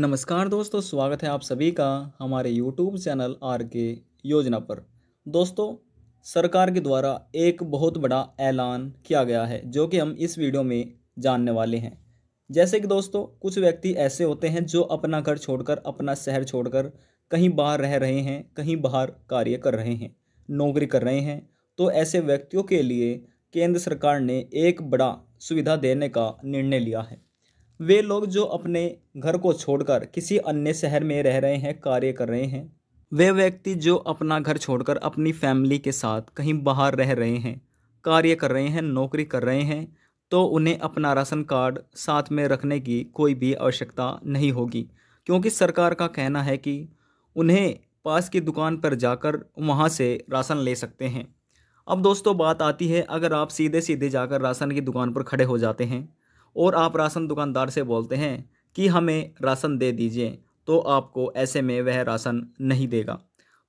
नमस्कार दोस्तों स्वागत है आप सभी का हमारे यूट्यूब चैनल आर के योजना पर दोस्तों सरकार के द्वारा एक बहुत बड़ा ऐलान किया गया है जो कि हम इस वीडियो में जानने वाले हैं जैसे कि दोस्तों कुछ व्यक्ति ऐसे होते हैं जो अपना घर छोड़कर अपना शहर छोड़कर कहीं बाहर रह रहे हैं कहीं बाहर कार्य कर रहे हैं नौकरी कर रहे हैं तो ऐसे व्यक्तियों के लिए केंद्र सरकार ने एक बड़ा सुविधा देने का निर्णय लिया है वे लोग जो अपने घर को छोड़कर किसी अन्य शहर में रह रहे हैं कार्य कर रहे हैं वे व्यक्ति जो अपना घर छोड़कर अपनी फैमिली के साथ कहीं बाहर रह रहे हैं कार्य कर रहे हैं नौकरी कर रहे हैं तो उन्हें अपना राशन कार्ड साथ में रखने की कोई भी आवश्यकता नहीं होगी क्योंकि सरकार का कहना है कि उन्हें पास की दुकान पर जाकर वहाँ से राशन ले सकते हैं अब दोस्तों बात आती है अगर आप सीधे सीधे जाकर राशन की दुकान पर खड़े हो जाते हैं और आप राशन दुकानदार से बोलते हैं कि हमें राशन दे दीजिए तो आपको ऐसे में वह राशन नहीं देगा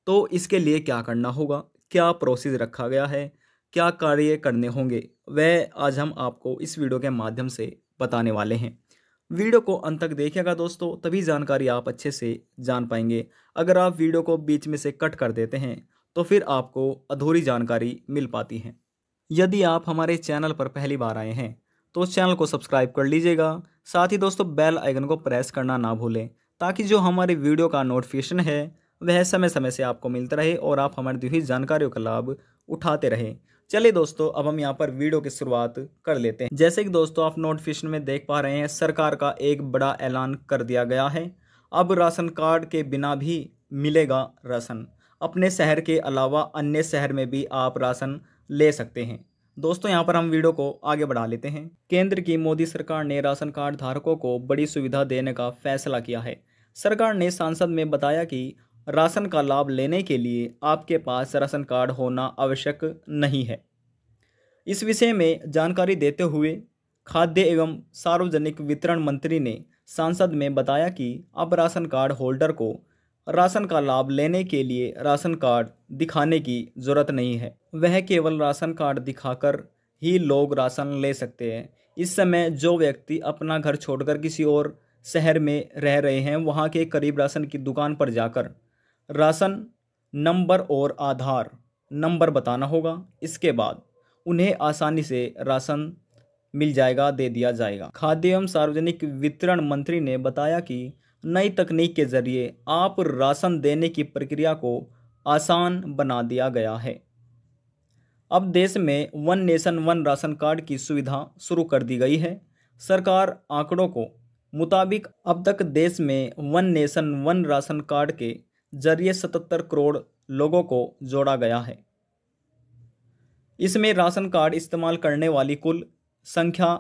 तो इसके लिए क्या करना होगा क्या प्रोसेस रखा गया है क्या कार्य करने होंगे वह आज हम आपको इस वीडियो के माध्यम से बताने वाले हैं वीडियो को अंत तक देखेगा दोस्तों तभी जानकारी आप अच्छे से जान पाएंगे अगर आप वीडियो को बीच में से कट कर देते हैं तो फिर आपको अधूरी जानकारी मिल पाती है यदि आप हमारे चैनल पर पहली बार आए हैं तो उस चैनल को सब्सक्राइब कर लीजिएगा साथ ही दोस्तों बेल आइकन को प्रेस करना ना भूलें ताकि जो हमारी वीडियो का नोटिफिकेशन है वह समय समय से आपको मिलता रहे और आप हमारी दी हुई जानकारियों का लाभ उठाते रहें चलिए दोस्तों अब हम यहाँ पर वीडियो की शुरुआत कर लेते हैं जैसे कि दोस्तों आप नोटिफिकेशन में देख पा रहे हैं सरकार का एक बड़ा ऐलान कर दिया गया है अब राशन कार्ड के बिना भी मिलेगा राशन अपने शहर के अलावा अन्य शहर में भी आप राशन ले सकते हैं दोस्तों यहाँ पर हम वीडियो को आगे बढ़ा लेते हैं केंद्र की मोदी सरकार ने राशन कार्ड धारकों को बड़ी सुविधा देने का फैसला किया है सरकार ने सांसद में बताया कि राशन का लाभ लेने के लिए आपके पास राशन कार्ड होना आवश्यक नहीं है इस विषय में जानकारी देते हुए खाद्य एवं सार्वजनिक वितरण मंत्री ने सांसद में बताया कि अब राशन कार्ड होल्डर को राशन का लाभ लेने के लिए राशन कार्ड दिखाने की ज़रूरत नहीं है वह केवल राशन कार्ड दिखाकर ही लोग राशन ले सकते हैं इस समय जो व्यक्ति अपना घर छोड़कर किसी और शहर में रह रहे हैं वहाँ के करीब राशन की दुकान पर जाकर राशन नंबर और आधार नंबर बताना होगा इसके बाद उन्हें आसानी से राशन मिल जाएगा दे दिया जाएगा खाद्य एवं सार्वजनिक वितरण मंत्री ने बताया कि नई तकनीक के ज़रिए आप राशन देने की प्रक्रिया को आसान बना दिया गया है अब देश में one nation one ration card की सुविधा शुरू कर दी गई है सरकार आंकड़ों को मुताबिक अब तक देश में one nation one ration card के जरिए सतहत्तर करोड़ लोगों को जोड़ा गया है इसमें राशन कार्ड इस्तेमाल करने वाली कुल संख्या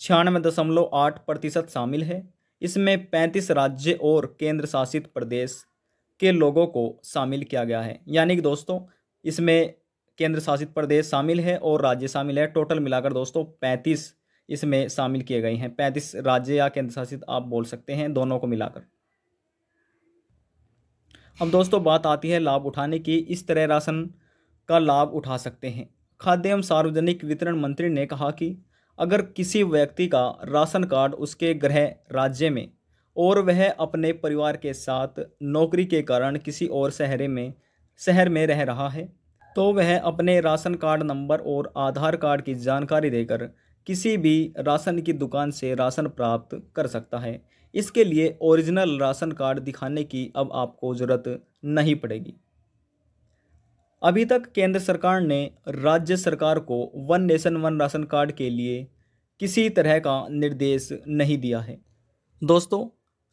छियानवे दशमलव आठ प्रतिशत शामिल है इसमें पैंतीस राज्य और केंद्र शासित प्रदेश के लोगों को शामिल किया गया है यानी कि दोस्तों इसमें केंद्र शासित प्रदेश शामिल है और राज्य शामिल है टोटल मिलाकर दोस्तों पैंतीस इसमें शामिल किए गए हैं पैंतीस राज्य या केंद्र शासित आप बोल सकते हैं दोनों को मिलाकर अब दोस्तों बात आती है लाभ उठाने की इस तरह राशन का लाभ उठा सकते हैं खाद्य एवं सार्वजनिक वितरण मंत्री ने कहा कि अगर किसी व्यक्ति का राशन कार्ड उसके गृह राज्य में और वह अपने परिवार के साथ नौकरी के कारण किसी और शहर में शहर में रह रहा है तो वह अपने राशन कार्ड नंबर और आधार कार्ड की जानकारी देकर किसी भी राशन की दुकान से राशन प्राप्त कर सकता है इसके लिए ओरिजिनल राशन कार्ड दिखाने की अब आपको ज़रूरत नहीं पड़ेगी अभी तक केंद्र सरकार ने राज्य सरकार को one nation one ration card के लिए किसी तरह का निर्देश नहीं दिया है दोस्तों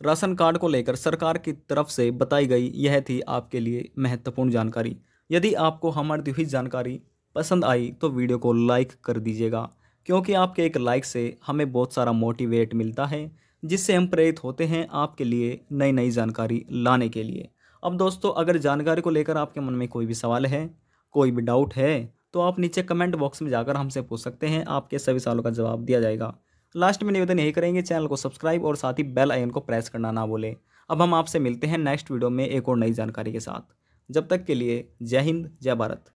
राशन कार्ड को लेकर सरकार की तरफ से बताई गई यह थी आपके लिए महत्वपूर्ण जानकारी यदि आपको हमारी दी हुई जानकारी पसंद आई तो वीडियो को लाइक कर दीजिएगा क्योंकि आपके एक लाइक से हमें बहुत सारा मोटिवेट मिलता है जिससे हम प्रेरित होते हैं आपके लिए नई नई जानकारी लाने के लिए अब दोस्तों अगर जानकारी को लेकर आपके मन में कोई भी सवाल है कोई भी डाउट है तो आप नीचे कमेंट बॉक्स में जाकर हमसे पूछ सकते हैं आपके सभी सवालों का जवाब दिया जाएगा लास्ट में निवेदन यही करेंगे चैनल को सब्सक्राइब और साथ ही बेल आइकन को प्रेस करना ना बोले अब हम आपसे मिलते हैं नेक्स्ट वीडियो में एक और नई जानकारी के साथ जब तक के लिए जय हिंद जय भारत